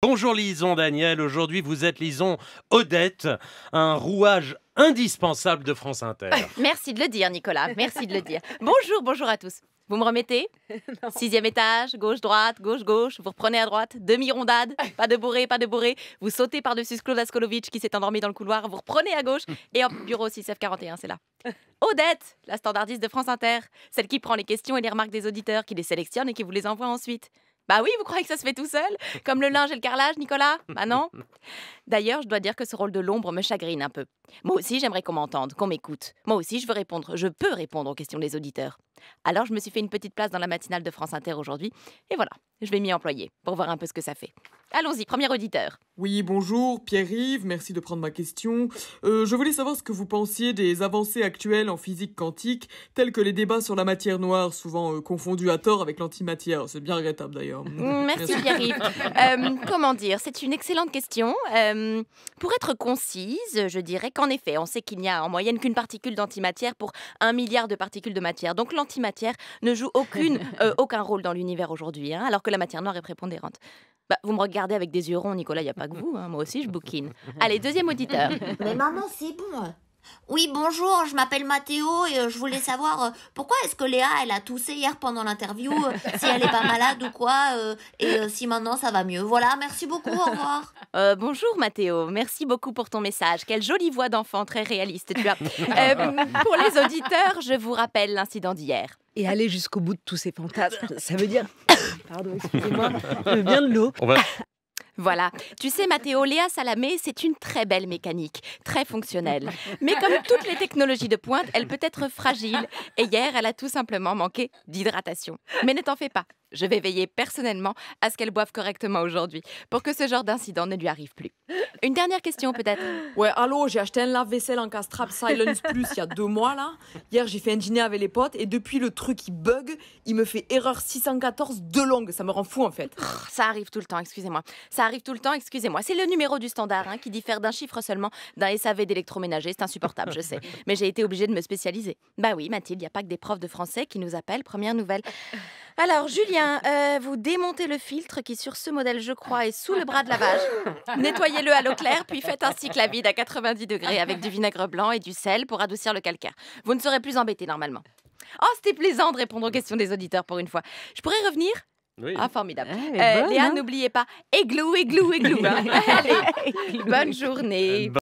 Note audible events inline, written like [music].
Bonjour Lison Daniel, aujourd'hui vous êtes Lison Odette, un rouage indispensable de France Inter. [laughs] Merci de le dire Nicolas, merci de le dire. Bonjour, bonjour à tous. Vous me remettez [laughs] Sixième étage, gauche, droite, gauche, gauche. Vous reprenez à droite, demi-rondade, pas de bourrée, pas de bourrée. Vous sautez par-dessus Claude Askolovitch qui s'est endormi dans le couloir. Vous reprenez à gauche [laughs] et en bureau 6F41, c'est là. Odette, la standardiste de France Inter, celle qui prend les questions et les remarques des auditeurs, qui les sélectionne et qui vous les envoie ensuite. Bah oui, vous croyez que ça se fait tout seul Comme le linge et le carrelage, Nicolas Bah non D'ailleurs, je dois dire que ce rôle de l'ombre me chagrine un peu. Moi aussi, j'aimerais qu'on m'entende, qu'on m'écoute. Moi aussi, je veux répondre, je peux répondre aux questions des auditeurs. Alors, je me suis fait une petite place dans la matinale de France Inter aujourd'hui, et voilà. Je vais m'y employer pour voir un peu ce que ça fait. Allons-y, premier auditeur. Oui, bonjour, Pierre-Yves, merci de prendre ma question. Euh, je voulais savoir ce que vous pensiez des avancées actuelles en physique quantique, telles que les débats sur la matière noire, souvent euh, confondus à tort avec l'antimatière. C'est bien regrettable d'ailleurs. Mm, merci, Pierre-Yves. Euh, comment dire C'est une excellente question. pour être concise, je dirais qu'en effet, on sait qu'il n'y a en moyenne qu'une particule d'antimatière pour un milliard de particules de matière. Donc l'antimatière ne joue aucune, aucun rôle dans l'univers aujourd'hui, hein. alors que la matière noire est prépondérante. Bah, vous me regardez avec des yeux ronds, Nicolas, il n'y a pas que vous, hein. moi aussi je bouquine. Allez, deuxième auditeur. [laughs] Mais maman, c'est bon, oui, bonjour, je m'appelle Mathéo et euh, je voulais savoir euh, pourquoi est-ce que Léa, elle a toussé hier pendant l'interview, euh, si elle n'est pas malade ou quoi, et si maintenant ça va mieux. Voilà, merci beaucoup, au revoir. [laughs] bonjour Mathéo, merci beaucoup pour ton message. Quelle jolie voix d'enfant, très réaliste tu [laughs] pour les auditeurs, je vous rappelle l'incident d'hier et aller jusqu'au bout de tous ces fantasmes. Ça veut dire, [coughs] [coughs] pardon, excusez-moi, je veux bien de l'eau. [coughs] Voilà. Tu sais, Mathéo, Léa Salamé, c'est une très belle mécanique, très fonctionnelle. Mais comme toutes les technologies de pointe, elle peut être fragile. Et hier, elle a tout simplement manqué d'hydratation. Mais ne t'en fais pas. Je vais veiller personnellement à ce qu'elle boive correctement aujourd'hui pour que ce genre d'incident ne lui arrive plus. Une dernière question peut-être Ouais, allô, j'ai acheté un lave-vaisselle en castrap Silence Plus il y a deux mois là. Hier, j'ai fait un dîner avec les potes et depuis le truc il bug, il me fait erreur 614 de longue. Ça me rend fou en fait. Ça arrive tout le temps, excusez-moi. Ça arrive tout le temps, excusez-moi. C'est le numéro du standard hein, qui diffère d'un chiffre seulement d'un SAV d'électroménager. C'est insupportable, je sais. [laughs] Mais j'ai été obligée de me spécialiser. Bah oui, Mathilde, il n'y a pas que des profs de français qui nous appellent. Première nouvelle. Alors, Julien, euh, vous démontez le filtre qui, sur ce modèle, je crois, est sous le bras de lavage. [laughs] Nettoyez-le à l'eau claire, puis faites un cycle à vide à 90 degrés avec du vinaigre blanc et du sel pour adoucir le calcaire. Vous ne serez plus embêté normalement. Oh, c'était plaisant de répondre aux questions des auditeurs pour une fois. Je pourrais revenir oui. Ah, formidable. Ah, euh, Léa, hein. n'oubliez pas, églou, églou, églou. Hein. [laughs] Allez, bonne journée.